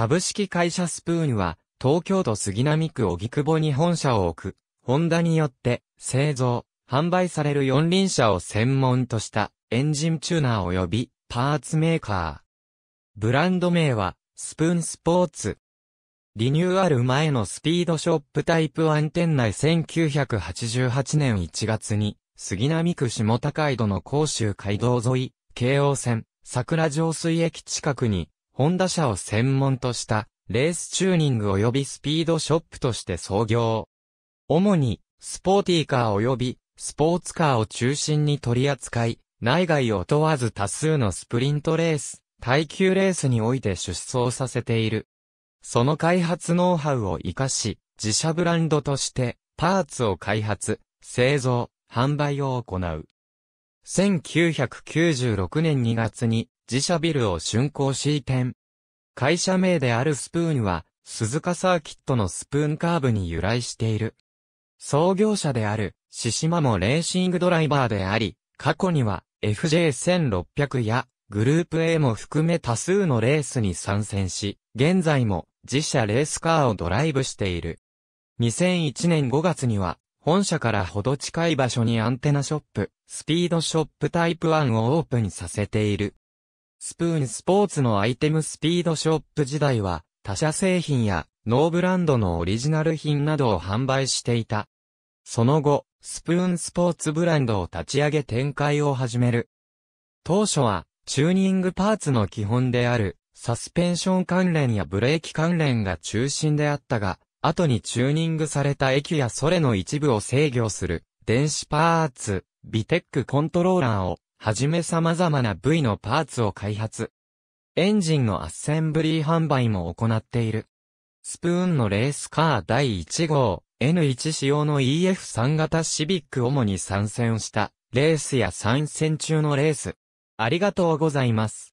株式会社スプーンは、東京都杉並区荻窪に本社を置く、ホンダによって製造、販売される四輪車を専門としたエンジンチューナー及びパーツメーカー。ブランド名はスプーンスポーツ。リニューアル前のスピードショップタイプ1店内1988年1月に杉並区下高井戸の甲州街道沿い、京王線、桜上水駅近くにホンダ車を専門とした、レースチューニング及びスピードショップとして創業。主に、スポーティーカー及び、スポーツカーを中心に取り扱い、内外を問わず多数のスプリントレース、耐久レースにおいて出走させている。その開発ノウハウを活かし、自社ブランドとして、パーツを開発、製造、販売を行う。1996年2月に自社ビルを竣工し移転。会社名であるスプーンは、鈴鹿サーキットのスプーンカーブに由来している。創業者である、獅子間もレーシングドライバーであり、過去には FJ1600 やグループ A も含め多数のレースに参戦し、現在も自社レースカーをドライブしている。2001年5月には本社からほど近い場所にアンテナショップ、スピードショップタイプ1をオープンさせている。スプーンスポーツのアイテムスピードショップ時代は、他社製品やノーブランドのオリジナル品などを販売していた。その後、スプーンスポーツブランドを立ち上げ展開を始める。当初は、チューニングパーツの基本である、サスペンション関連やブレーキ関連が中心であったが、後にチューニングされた駅やそれの一部を制御する、電子パーツ、ビテックコントローラーを、はじめ様々な部位のパーツを開発。エンジンのアッセンブリー販売も行っている。スプーンのレースカー第1号、N1 仕様の EF3 型シビック主に参戦した、レースや参戦中のレース。ありがとうございます。